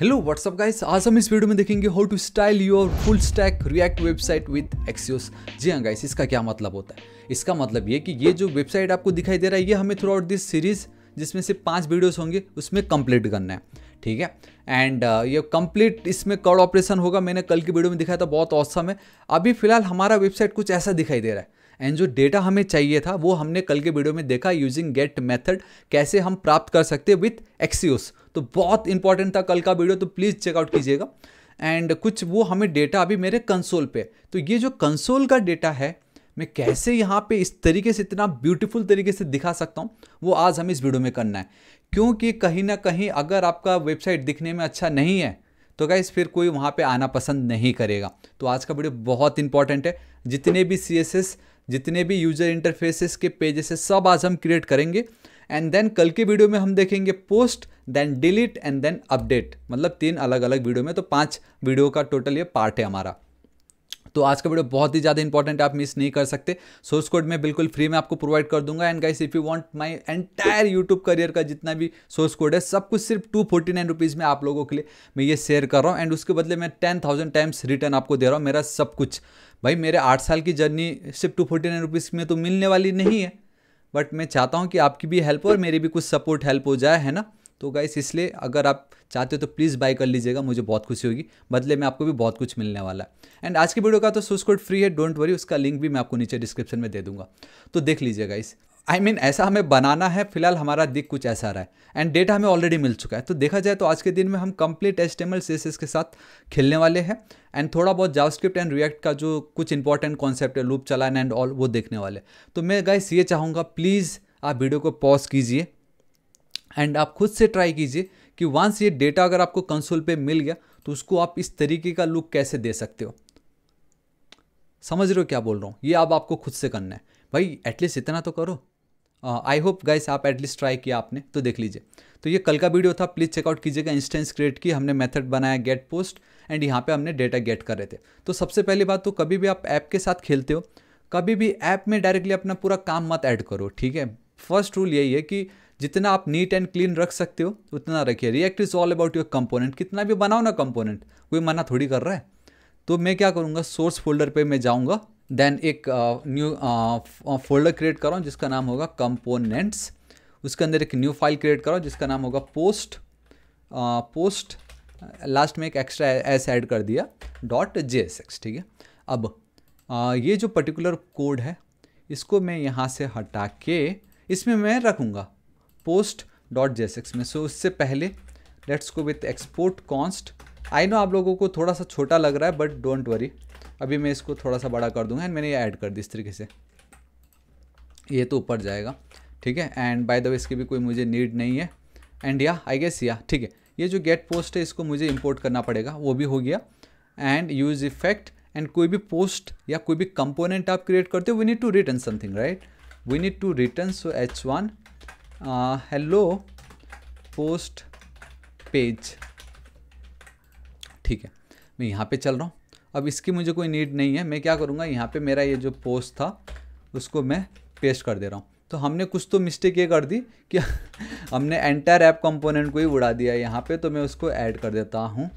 Hello what's up guys आज हम इस वीडियो में देखेंगे how to style your full stack React website with Axios जी हाँ गाइस इसका क्या मतलब होता है इसका मतलब ये कि ये जो वेबसाइट आपको दिखाई दे रहा है ये हमें थ्रू आउट दिस सीरीज जिसमें से पांच वीडियोस होंगे उसमें कंप्लीट करना है ठीक है एंड uh, ये कंप्लीट इसमें कॉड ऑपरेशन होगा मैंने कल की वीडियो में दिखाया था बहुत औसम है अभी फिलहाल हमारा वेबसाइट कुछ ऐसा दिखाई दे रहा है एंड जो डेटा हमें चाहिए था वो हमने कल के वीडियो में देखा यूजिंग गेट मेथड कैसे हम प्राप्त कर सकते विथ एक्सियोस तो बहुत इंपॉर्टेंट था कल का वीडियो तो प्लीज़ चेकआउट कीजिएगा एंड कुछ वो हमें डेटा अभी मेरे कंसोल पे तो ये जो कंसोल का डेटा है मैं कैसे यहाँ पे इस तरीके से इतना ब्यूटीफुल तरीके से दिखा सकता हूँ वो आज हमें इस वीडियो में करना है क्योंकि कहीं ना कहीं अगर आपका वेबसाइट दिखने में अच्छा नहीं है तो गाइस फिर कोई वहाँ पे आना पसंद नहीं करेगा तो आज का वीडियो बहुत इंपॉर्टेंट है जितने भी सी जितने भी यूजर इंटरफेसेस के पेजेस है सब आज हम क्रिएट करेंगे एंड देन कल की वीडियो में हम देखेंगे post then delete and then update मतलब तीन अलग अलग वीडियो में तो पांच वीडियो का टोटल ये पार्ट है हमारा तो आज का वीडियो बहुत ही ज़्यादा इंपॉर्टेंट आप मिस नहीं कर सकते सोर्स कोड मैं बिल्कुल फ्री में आपको प्रोवाइड कर दूंगा and guys if you want my entire YouTube career का जितना भी सोर्स कोड है सब कुछ सिर्फ टू फोर्टी नाइन रुपीज़ में आप लोगों के लिए मैं ये शेयर कर रहा हूँ एंड उसके बदले मैं टेन थाउजेंड टाइम्स रिटर्न आपको दे रहा हूँ मेरा सब कुछ भाई मेरे आठ साल की जर्नी सिर्फ टू फोर्टी नाइन रुपीज़ में तो मिलने वाली नहीं है बट मैं चाहता हूँ कि आपकी भी हेल्प हो और मेरी भी कुछ सपोर्ट हेल्प हो जाए है ना तो गाइस इसलिए अगर आप चाहते हो तो प्लीज़ बाय कर लीजिएगा मुझे बहुत खुशी होगी बदले में आपको भी बहुत कुछ मिलने वाला है एंड आज की वीडियो का तो सोर्स कोड फ्री है डोंट वरी उसका लिंक भी मैं आपको नीचे डिस्क्रिप्शन में दे दूंगा तो देख लीजिएगा इस आई I मीन mean, ऐसा हमें बनाना है फिलहाल हमारा दिख कुछ ऐसा रहा है एंड डेटा हमें ऑलरेडी मिल चुका है तो देखा जाए तो आज के दिन में हम कंप्लीट एस टेमल के साथ खेलने वाले हैं एंड थोड़ा बहुत जावस्क्रिप्ट एंड रिएक्ट का जो कुछ इंपॉर्टेंट कॉन्सेप्ट है लूप चलाना एंड ऑल वो देखने वाले तो मैं गाइस ये चाहूँगा प्लीज़ आप वीडियो को पॉज कीजिए एंड आप खुद से ट्राई कीजिए कि वंस ये डेटा अगर आपको कंसोल पे मिल गया तो उसको आप इस तरीके का लुक कैसे दे सकते हो समझ रहे हो क्या बोल रहा हूँ ये अब आप आपको खुद से करना है भाई एटलीस्ट इतना तो करो आई होप गाइस आप एटलीस्ट ट्राई किया आपने तो देख लीजिए तो ये कल का वीडियो था प्लीज़ चेकआउट कीजिएगा इंस्टेंस क्रिएट की हमने मेथड बनाया गेट पोस्ट एंड यहाँ पे हमने डेटा गेट कर रहे थे तो सबसे पहली बात तो कभी भी आप ऐप के साथ खेलते हो कभी भी ऐप में डायरेक्टली अपना पूरा काम मत ऐड करो ठीक है फर्स्ट रूल यही है कि जितना आप नीट एंड क्लीन रख सकते हो उतना रखिए React is all about your component कितना भी बनाओ ना कंपोनेंट कोई मना थोड़ी कर रहा है तो मैं क्या करूँगा सोर्स फोल्डर पे मैं जाऊँगा देन एक न्यू फोल्डर क्रिएट कराऊँ जिसका नाम होगा कंपोनेंट्स उसके अंदर एक न्यू फाइल क्रिएट कराओ जिसका नाम होगा पोस्ट पोस्ट लास्ट में एक एक्स्ट्रा एस ऐड कर दिया डॉट जे ठीक है अब आ, ये जो पर्टिकुलर कोड है इसको मैं यहाँ से हटा के इसमें मैं रखूँगा पोस्ट डॉट एक्स में सो so, उससे पहले let's go with export const I know आप लोगों को थोड़ा सा छोटा लग रहा है बट डोंट वरी अभी मैं इसको थोड़ा सा बड़ा कर दूंगा एंड मैंने ये ऐड कर दी इस तरीके से ये तो ऊपर जाएगा ठीक है एंड बाय द वे इसकी भी कोई मुझे नीड नहीं है एंड या आई गेस या ठीक है ये जो गेट पोस्ट है इसको मुझे इम्पोर्ट करना पड़ेगा वो भी हो गया एंड यूज इफेक्ट एंड कोई भी पोस्ट या कोई भी कंपोनेंट आप क्रिएट करते हो we need to return something right we need to return so H one hello post page ठीक है मैं यहाँ पे चल रहा हूँ अब इसकी मुझे कोई नीड नहीं है मैं क्या करूँगा यहाँ पे मेरा ये जो पोस्ट था उसको मैं पेस्ट कर दे रहा हूँ तो हमने कुछ तो मिस्टेक ये कर दी कि हमने एंटायर ऐप कंपोनेंट को ही उड़ा दिया यहाँ पे तो मैं उसको ऐड कर देता हूँ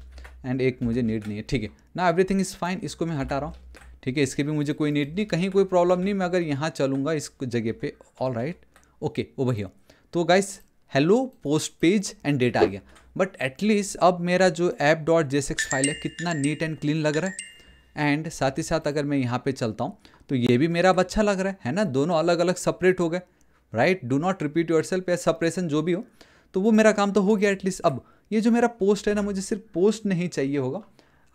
एंड एक मुझे नीड नहीं है ठीक है ना एवरीथिंग इज़ फाइन इसको मैं हटा रहा हूँ ठीक है इसकी भी मुझे कोई नीड नहीं कहीं कोई प्रॉब्लम नहीं मैं अगर यहाँ चलूँगा इस जगह पर ऑल राइट ओके वो भैया तो guys hello post page and data आ गया बट एटलीस्ट अब मेरा जो ऐप डॉट जेस फाइल है कितना नीट एंड क्लीन लग रहा है एंड साथ ही साथ अगर मैं यहाँ पे चलता हूँ तो ये भी मेरा अब अच्छा लग रहा है है ना दोनों अलग अलग सेपरेट हो गए right do not repeat yourself या सपरेशन जो भी हो तो वो मेरा काम तो हो गया एटलीस्ट अब ये जो मेरा पोस्ट है ना मुझे सिर्फ पोस्ट नहीं चाहिए होगा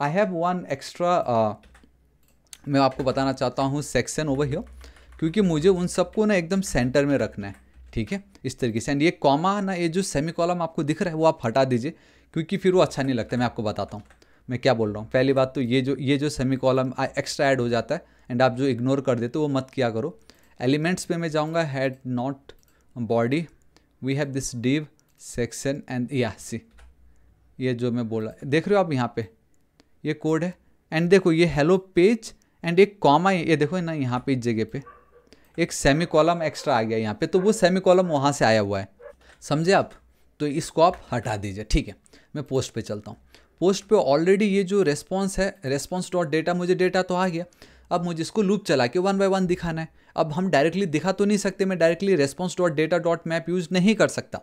आई हैव वन एक्स्ट्रा मैं आपको बताना चाहता हूँ सेक्शन ओवर हियर क्योंकि मुझे उन सबको ना एकदम सेंटर में रखना है ठीक है इस तरीके से एंड ये कॉमा ना ये जो सेमी कॉलम आपको दिख रहा है वो आप हटा दीजिए क्योंकि फिर वो अच्छा नहीं लगता मैं आपको बताता हूँ मैं क्या बोल रहा हूँ पहली बात तो ये जो ये जो सेमी कॉलम एक्स्ट्रा ऐड हो जाता है एंड आप जो इग्नोर कर देते हो वो मत किया करो एलिमेंट्स पे मैं जाऊँगा head not body we have this div section and या सी ये जो मैं बोल रहा देख रहे हो आप यहाँ पे ये कोड है एंड देखो ये हेलो पेज एंड एक कॉमा ये देखो ना यहाँ पे इस जगह पे एक सेमी कॉलम एक्स्ट्रा आ गया यहाँ पे तो वो सेमी कॉलम वहाँ से आया हुआ है समझे आप तो इसको आप हटा दीजिए ठीक है मैं पोस्ट पे चलता हूँ पोस्ट पे ऑलरेडी ये जो रेस्पॉन्स है रेस्पॉन्स डॉट डेटा मुझे डेटा तो आ गया अब मुझे इसको लूप चला के वन बाई वन दिखाना है अब हम डायरेक्टली दिखा तो नहीं सकते मैं directly response dot data dot map use नहीं कर सकता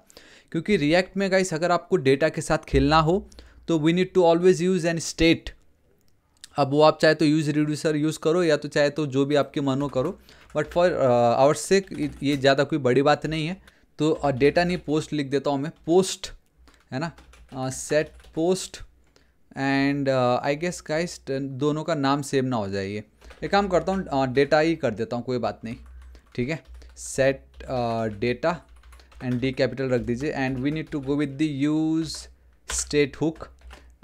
क्योंकि रिएक्ट में गाइस अगर आपको डेटा के साथ खेलना हो तो we need to always use an state अब वो आप चाहे तो यूज़ रिड्यूसर यूज़ करो या तो चाहे तो जो भी आपके मनो करो बट फॉर आवर सेक ये ज़्यादा कोई बड़ी बात नहीं है तो डेटा uh, नहीं पोस्ट लिख देता हूँ मैं पोस्ट है ना set post and I guess guys दोनों का नाम सेम ना हो जाए एक काम करता हूँ डेटा uh, ही कर देता हूँ कोई बात नहीं ठीक है set data and D capital रख दीजिए and we need to go with the use state hook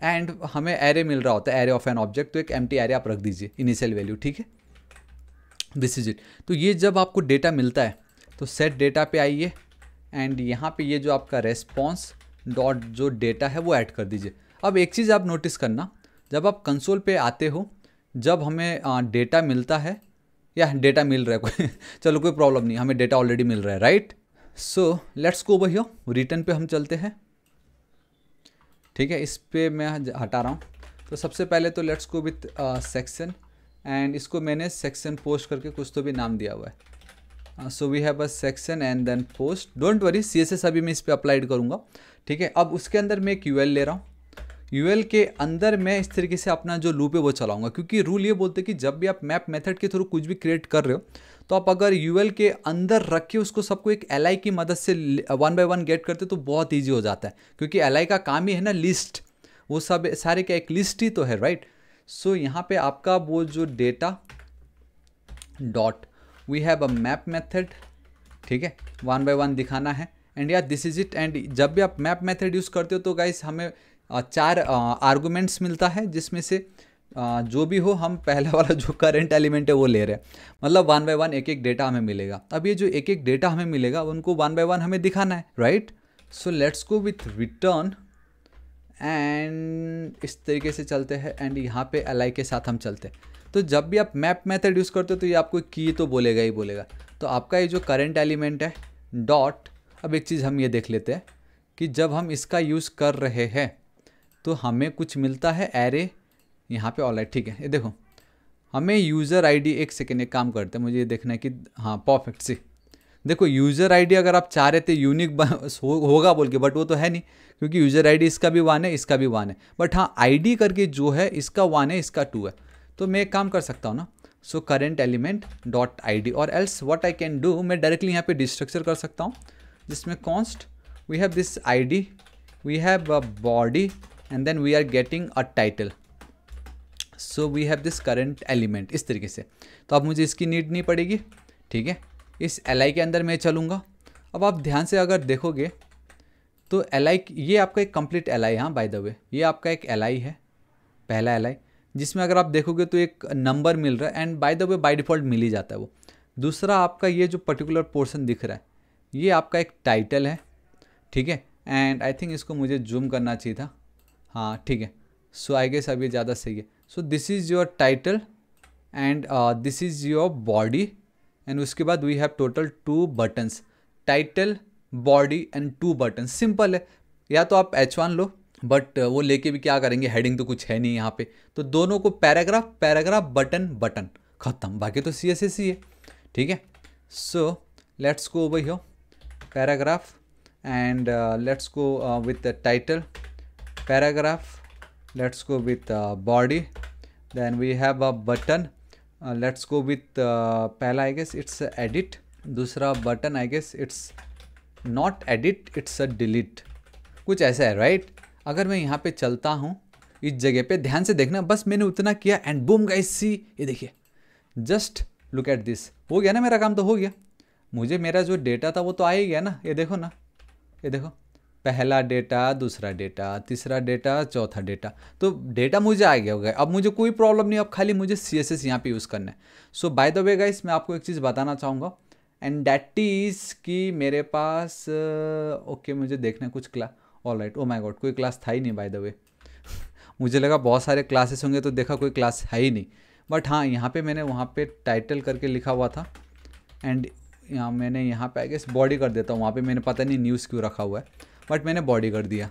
and हमें एरे मिल रहा होता है एरे ऑफ एन ऑब्जेक्ट तो एक एम टी एरे आप रख दीजिए इनिशियल वैल्यू ठीक है दिस इज इट तो ये जब आपको डेटा मिलता है तो सेट डेटा पे आइए एंड यहाँ पे ये जो आपका रेस्पॉन्स डॉट जो डेटा है वो ऐड कर दीजिए अब एक चीज़ आप नोटिस करना जब आप कंसोल पे आते हो जब हमें डेटा मिलता है या डेटा मिल रहा है कोई चलो कोई प्रॉब्लम नहीं हमें डेटा ऑलरेडी मिल रहा है राइट सो लेट्स गो भैया रिटर्न पे हम चलते हैं ठीक है इस पर मैं हटा रहा हूँ तो सबसे पहले तो let's go with section and इसको मैंने सेक्शन पोस्ट करके कुछ तो भी नाम दिया हुआ है so we have a section and then post don't worry C S S अभी मैं इस पर अप्लाइड करूँगा ठीक है अब उसके अंदर मैं एक यू ले रहा हूँ यू के अंदर मैं इस तरीके से अपना जो लूप है वो चलाऊंगा क्योंकि रूल ये बोलते हैं कि जब भी आप मैप मेथड के थ्रू कुछ भी क्रिएट कर रहे हो तो आप अगर यू के अंदर रख के उसको सबको एक एल की मदद से वन बाय वन गेट करते तो बहुत ईजी हो जाता है क्योंकि एल का काम ही है ना लिस्ट वो सब सारे का एक लिस्ट ही तो है राइट सो so, यहाँ पे आपका वो जो data dot we have a map method ठीक है वन बाय वन दिखाना है एंड या दिस इज इट एंड जब भी आप मैप मेथड यूज़ करते हो तो गाइस हमें चार आर्गूमेंट्स मिलता है जिसमें से जो भी हो हम पहला वाला जो करंट एलिमेंट है वो ले रहे हैं मतलब वन बाय वन एक एक डेटा हमें मिलेगा अब ये जो एक एक डेटा हमें मिलेगा उनको वन बाय वन हमें दिखाना है right so let's go with return and इस तरीके से चलते हैं एंड यहाँ पे एल के साथ हम चलते हैं तो जब भी आप मैप मेथड यूज़ करते हो तो ये आपको की तो बोलेगा ही बोलेगा तो आपका ये जो करेंट एलिमेंट है डॉट अब एक चीज़ हम ये देख लेते हैं कि जब हम इसका यूज़ कर रहे हैं तो हमें कुछ मिलता है एरे यहाँ पे ऑल ठीक है ये देखो हमें यूज़र आईडी एक सेकेंड एक काम करते हैं मुझे ये देखना है कि हाँ परफेक्ट सी देखो यूज़र आईडी अगर आप चाह रहे थे यूनिक हो, होगा बोल के बट वो तो है नहीं क्योंकि यूज़र आईडी इसका भी वन है इसका भी वन है बट हाँ आईडी करके जो है इसका वन है इसका टू है तो मैं एक काम कर सकता हूँ ना so current element dot I और else what I can do मैं डायरेक्टली यहाँ पर डिस्ट्रक्चर कर सकता हूँ जिसमें const we have this I D we have a body and then we are getting a title so we have this current element इस तरीके से तो अब मुझे इसकी नीड नहीं पड़ेगी ठीक है इस एल के अंदर मैं चलूँगा अब आप ध्यान से अगर देखोगे तो एल ये आपका एक कम्प्लीट एल आई हाँ बाय द वे ये आपका एक एल है पहला एल जिसमें अगर आप देखोगे तो एक नंबर मिल रहा है and by the way by default मिल ही जाता है वो दूसरा आपका ये जो पर्टिकुलर पोर्शन दिख रहा है ये आपका एक टाइटल है ठीक है एंड आई थिंक इसको मुझे जूम करना चाहिए था हाँ ठीक है सो आई गेस अब ये ज़्यादा सही है so this is your title and this is your body and उसके बाद we have total two buttons title body and two button simple है या तो आप एच वन लो बट uh, वो लेके भी क्या करेंगे हेडिंग तो कुछ है नहीं यहाँ पे तो दोनों को पैराग्राफ पैराग्राफ बटन बटन ख़त्म बाकी तो सी एस एस ही है ठीक है so let's go over here paragraph and let's go with title paragraph let's go with body then we have a button let's go with पहला आई गेस इट्स एडिट दूसरा button I guess it's not edit it's a delete कुछ ऐसा है right right? अगर मैं यहाँ पे चलता हूँ इस जगह पे ध्यान से देखना बस मैंने उतना किया एंड बूम गाइस सी ये देखिए जस्ट लुक एट दिस हो गया ना मेरा काम तो हो गया मुझे मेरा जो डेटा था वो तो आ ही गया ना ये देखो ना ये देखो पहला डेटा दूसरा डेटा तीसरा डेटा चौथा डेटा तो डेटा मुझे आ गया होगा अब मुझे कोई प्रॉब्लम नहीं अब खाली मुझे सी एस एस यहाँ पर यूज़ करना है so by the way guys मैं आपको एक चीज़ बताना चाहूँगा एंड डैट इज़ कि मेरे पास ओके uh, okay, मुझे देखना है कुछ क्ला all right oh my god कोई क्लास था ही नहीं बाय द वे मुझे लगा बहुत सारे क्लासेस होंगे तो देखा कोई क्लास है ही नहीं बट हाँ यहाँ पे मैंने वहाँ पे टाइटल करके लिखा हुआ था एंड यहाँ मैंने यहाँ पे आई गेस बॉडी कर देता हूँ वहाँ पे मैंने पता नहीं न्यूज़ क्यों रखा हुआ है बट मैंने बॉडी कर दिया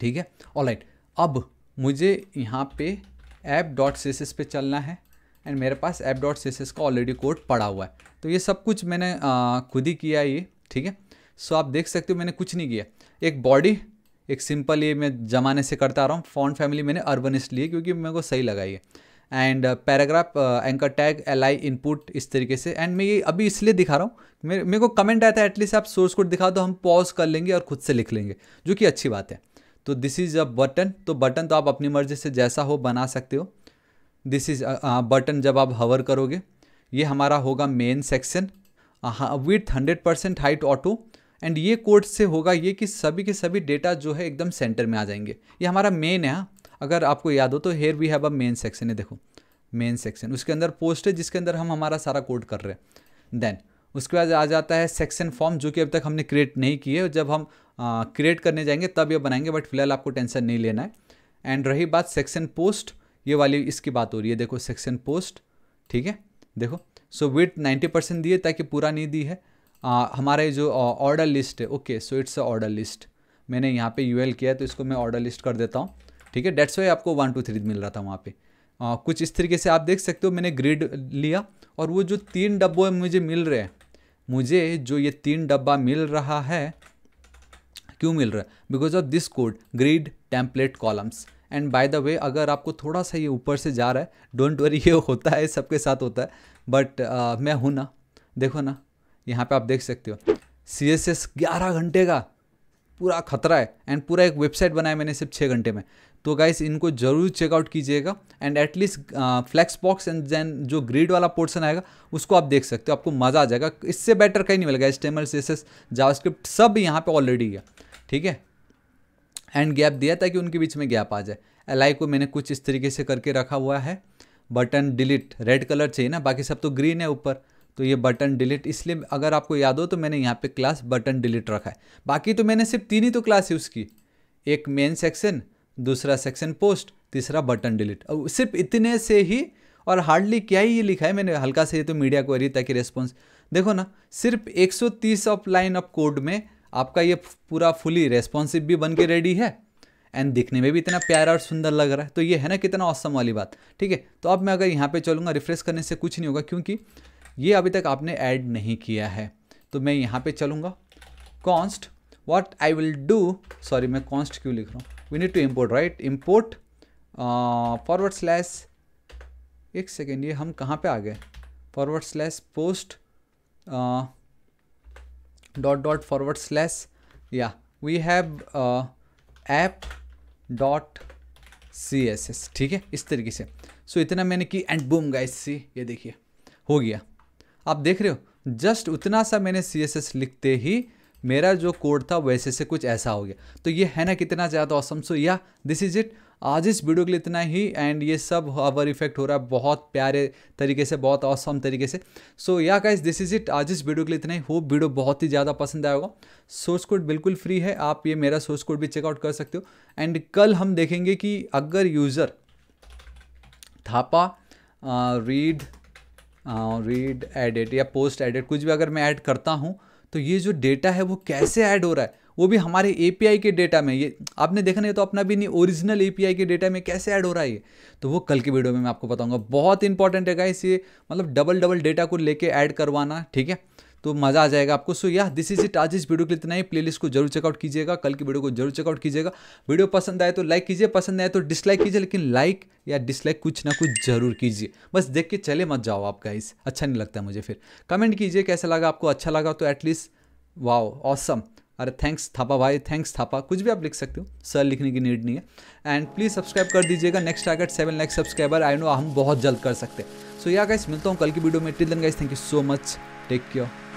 ठीक है ऑल राइट अब मुझे यहाँ पे ऐप डॉट सीसेस पे चलना है एंड मेरे पास ऐप डॉट सीसेस का ऑलरेडी कोड पड़ा हुआ है तो ये सब कुछ मैंने खुद ही किया ये ठीक है सो आप देख सकते हो मैंने कुछ नहीं किया एक बॉडी एक सिंपल ये मैं जमाने से करता आ रहा हूँ फॉन्ट फैमिली मैंने अर्बन लिए क्योंकि मेरे को सही लगा ये and paragraph anchor tag L I input इस तरीके से एंड मैं ये अभी इसलिए दिखा रहा हूँ मेरे मेरे को कमेंट आया था एटलीस्ट आप सोर्स कोड दिखा दो हम पॉज कर लेंगे और खुद से लिख लेंगे जो कि अच्छी बात है तो दिस इज़ अ बटन तो बटन तो आप अपनी मर्जी से जैसा हो बना सकते हो दिस इज़ बटन जब आप हवर करोगे ये हमारा होगा main section with hundred percent height auto and ये कोड से होगा ये कि सभी के सभी डेटा जो है एकदम सेंटर में आ जाएंगे ये हमारा मेन है हाँ। अगर आपको याद हो तो here we have a main section है देखो मेन सेक्शन उसके अंदर पोस्ट है जिसके अंदर हम हमारा सारा कोड कर रहे हैं देन उसके बाद आ जाता है सेक्शन फॉर्म जो कि अब तक हमने क्रिएट नहीं किए जब हम क्रिएट करने जाएंगे तब ये बनाएंगे बट फिलहाल आपको टेंशन नहीं लेना है एंड रही बात सेक्शन पोस्ट ये वाली इसकी बात हो रही है देखो सेक्शन पोस्ट ठीक है देखो सो विथ नाइन्टी परसेंट दिए ताकि पूरा नहीं दी है आ, हमारे जो ऑर्डर लिस्ट है okay so it's a order list मैंने यहाँ पे यू किया तो इसको मैं ऑर्डर लिस्ट कर देता हूँ ठीक है डेट्स वाई आपको वन टू थ्री मिल रहा था वहाँ पे आ, कुछ इस तरीके से आप देख सकते हो मैंने ग्रिड लिया और वो जो तीन डब्बों मुझे मिल रहे हैं मुझे जो ये तीन डब्बा मिल रहा है क्यों मिल रहा है because of this code grid template columns and by the way अगर आपको थोड़ा सा ये ऊपर से जा रहा है डोंट वरी ये होता है सबके साथ होता है बट uh, मैं हूँ ना देखो ना यहाँ पे आप देख सकते हो सी एस एस ग्यारह घंटे का पूरा खतरा है एंड पूरा एक वेबसाइट बनाया मैंने सिर्फ छः घंटे में तो गाइस इनको ज़रूर चेकआउट कीजिएगा and at least flex box and then जो ग्रीड वाला पोर्सन आएगा उसको आप देख सकते हो आपको मज़ा आ जाएगा इससे बेटर कहीं नहीं मिलेगा S T C S JavaScript सब यहाँ पे ऑलरेडी है ठीक है एंड गैप दिया ताकि उनके बीच में गैप आ जाए एल को मैंने कुछ इस तरीके से करके रखा हुआ है बटन डिलीट रेड कलर चाहिए ना बाकी सब तो ग्रीन है ऊपर तो ये बटन डिलीट इसलिए अगर आपको याद हो तो मैंने यहाँ पे क्लास बटन डिलीट रखा है बाकी तो मैंने सिर्फ तीन ही तो क्लास यूज़ की एक मेन सेक्शन दूसरा सेक्शन पोस्ट तीसरा बटन डिलीट अब सिर्फ इतने से ही और हार्डली क्या ही ये लिखा है मैंने हल्का से ये तो मीडिया को अरी ताकि रेस्पॉन्स देखो ना सिर्फ एक ऑफ लाइन ऑफ कोड में आपका ये पूरा फुली रेस्पॉन्सिव भी बन के रेडी है एंड दिखने में भी इतना प्यारा और सुंदर लग रहा है तो ये है ना कितना औसम वाली बात ठीक है तो अब मैं अगर यहाँ पे चलूँगा रिफ्रेश करने से कुछ नहीं होगा क्योंकि ये अभी तक आपने ऐड नहीं किया है तो मैं यहाँ पे चलूँगा const what I will do sorry मैं कॉन्स्ट क्यों लिख रहा हूँ we need to import right import forward slash एक सेकेंड ये हम कहाँ पे आ गए forward slash post dot dot forward slash या we have app dot C S S ठीक है इस तरीके से सो so, इतना मैंने की एंड बूम गाइस सी ये देखिए हो गया आप देख रहे हो जस्ट उतना सा मैंने सी लिखते ही मेरा जो कोड था वैसे से कुछ ऐसा हो गया तो ये है ना कितना ज़्यादा औसम सो या दिस इज़ इट आज इस वीडियो के लिए इतना ही एंड ये सब अवर इफेक्ट हो रहा है बहुत प्यारे तरीके से बहुत औसम तरीके से सो या गाइस दिस इज़ इट आज इस वीडियो के लिए इतना ही हो वीडियो बहुत ही ज़्यादा पसंद आएगा सोर्स कोड बिल्कुल फ्री है आप ये मेरा सोर्स कोड भी चेकआउट कर सकते हो एंड कल हम देखेंगे कि अगर user Thapa read uh, read edit या पोस्ट एडिट कुछ भी अगर मैं ऐड करता हूँ तो ये जो डेटा है वो कैसे ऐड हो रहा है वो भी हमारे ए के डेटा में ये आपने देखा नहीं तो अपना भी नहीं ओरिजिनल ए के डेटा में कैसे ऐड हो रहा है ये तो वो कल की वीडियो में मैं आपको बताऊंगा बहुत इंपॉर्टेंट है इसे ये मतलब डबल डबल डेटा को लेके ऐड करवाना ठीक है तो मज़ा आ जाएगा आपको सो या दिस इज इट आज इस वीडियो के लिए इतना ही प्लेलिस्ट को जरूर चेकआउट कीजिएगा कल की वीडियो को जरूर चेकआउट कीजिएगा वीडियो पसंद आए तो लाइक कीजिए पसंद आए तो डिसलाइक कीजिए लेकिन लाइक या डिसलाइक कुछ ना कुछ जरूर कीजिए बस देख के चले मत जाओ आप गाइस अच्छा नहीं लगता मुझे फिर कमेंट कीजिए कैसा लगा आपको अच्छा लगा तो एटलीस्ट वाओ ऑसम अरे थैंक्स थापा भाई थैंक्स थापा कुछ भी आप लिख सकते हो सर लिखने की नीड नहीं है एंड प्लीज़ सब्सक्राइब कर दीजिएगा next target seven lakhs subscriber I know हम बहुत जल्द कर सकते हैं सो या गाइस मिलता हूँ कल की वीडियो में till then guys thank you so much take care